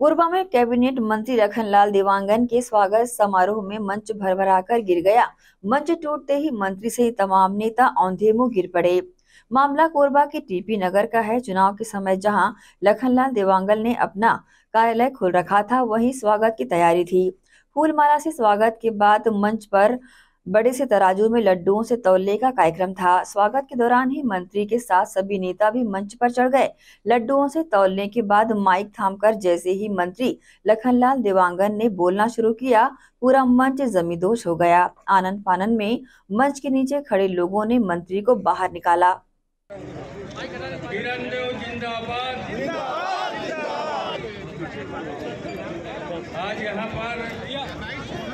कोरबा में कैबिनेट मंत्री लखनलाल देवांगन के स्वागत समारोह में मंच भरभराकर गिर गया मंच टूटते ही मंत्री सहित तमाम नेता औंधे मुंह गिर पड़े मामला कोरबा के टीपी नगर का है चुनाव के समय जहां लखनलाल देवांगन ने अपना कार्यालय खोल रखा था वहीं स्वागत की तैयारी थी फूलमाला से स्वागत के बाद मंच पर बड़े से तराजू में लड्डुओं से तौले का कार्यक्रम था स्वागत के दौरान ही मंत्री के साथ सभी नेता भी मंच पर चढ़ गए लड्डुओं से तौलने के बाद माइक थामकर जैसे ही मंत्री लखनलाल देवांगन ने बोलना शुरू किया पूरा मंच जमीदोश हो गया आनंद फानंद में मंच के नीचे खड़े लोगों ने मंत्री को बाहर निकाला आज यहाँ पर